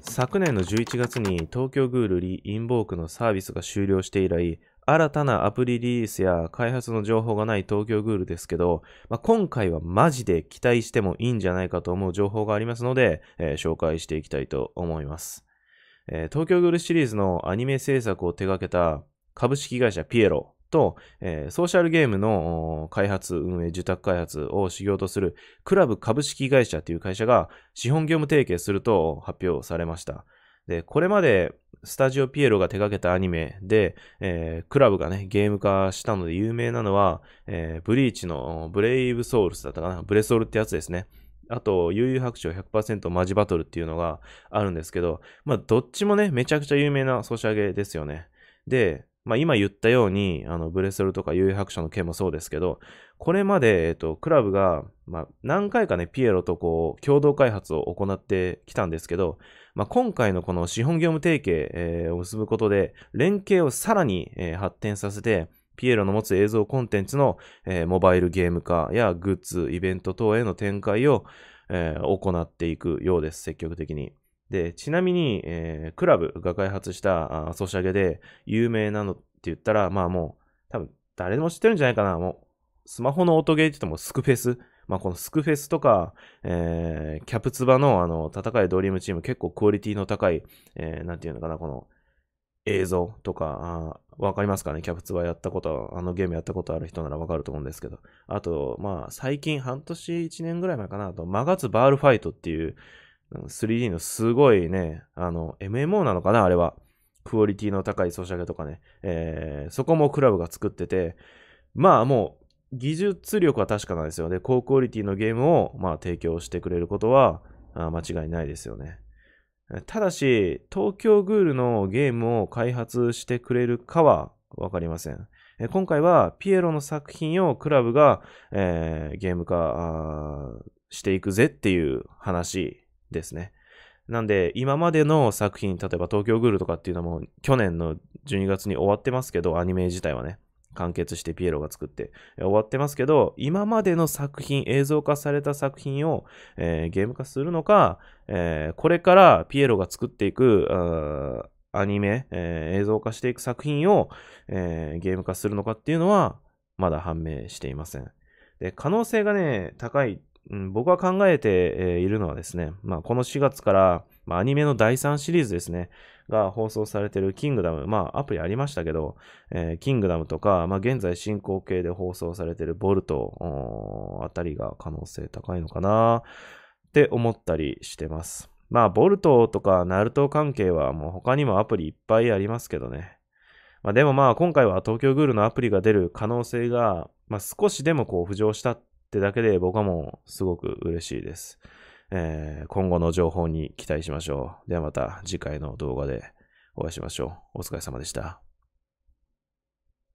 昨年の11月に東京グールリインボークのサービスが終了して以来、新たなアプリリリースや開発の情報がない東京グールですけど、まあ、今回はマジで期待してもいいんじゃないかと思う情報がありますので、えー、紹介していきたいと思います、えー、東京グールシリーズのアニメ制作を手掛けた株式会社ピエロと、えー、ソーシャルゲームの開発、運営、受託開発を修行とするクラブ株式会社という会社が資本業務提携すると発表されました。で、これまでスタジオピエロが手掛けたアニメで、えー、クラブがね、ゲーム化したので有名なのは、えー、ブリーチのブレイブソウルスだったかな、ブレソウルってやつですね。あと、悠々白鳥100%マジバトルっていうのがあるんですけど、まあ、どっちもね、めちゃくちゃ有名なソシャゲですよね。で、まあ、今言ったように、あの、ブレスルとか有白書の件もそうですけど、これまで、えっと、クラブが、まあ、何回かね、ピエロとこう、共同開発を行ってきたんですけど、まあ、今回のこの資本業務提携、えー、を結ぶことで、連携をさらに、えー、発展させて、ピエロの持つ映像コンテンツの、えー、モバイルゲーム化やグッズ、イベント等への展開を、えー、行っていくようです、積極的に。で、ちなみに、えー、クラブが開発したあソシャゲで有名なのって言ったら、まあもう、多分誰でも知ってるんじゃないかな。もう、スマホの音ゲーって言ってもスクフェス。まあこのスクフェスとか、えー、キャプツバのあの、戦いドリームチーム結構クオリティの高い、えー、なんていうのかな、この、映像とか、わかりますかねキャプツバやったことあのゲームやったことある人ならわかると思うんですけど。あと、まあ、最近、半年、1年ぐらい前かな、と、マガツバールファイトっていう、3D のすごいね、あの、MMO なのかなあれは。クオリティの高いソシャゲとかね。えー、そこもクラブが作ってて、まあもう、技術力は確かなんですよね。高クオリティのゲームを、まあ、提供してくれることは、あ間違いないですよね。ただし、東京グールのゲームを開発してくれるかはわかりません。今回はピエロの作品をクラブが、えー、ゲーム化していくぜっていう話ですね。なんで、今までの作品、例えば東京グールとかっていうのも、去年の12月に終わってますけど、アニメ自体はね、完結してピエロが作って終わってますけど、今までの作品、映像化された作品を、えー、ゲーム化するのか、えー、これからピエロが作っていく、アニメ、えー、映像化していく作品を、えー、ゲーム化するのかっていうのは、まだ判明していません。で、可能性がね、高い僕は考えているのはですね、まあ、この4月から、まあ、アニメの第3シリーズですね、が放送されているキングダム、まあ、アプリありましたけど、えー、キングダムとか、まあ、現在進行形で放送されているボルトあたりが可能性高いのかなって思ったりしてます。まあ、ボルトとかナルト関係はもう他にもアプリいっぱいありますけどね。まあでもまあ今回は東京グールのアプリが出る可能性が、まあ少しでもこう浮上したっってだけで僕はもうすごく嬉しいです。えー、今後の情報に期待しましょう。ではまた次回の動画でお会いしましょう。お疲れ様でした。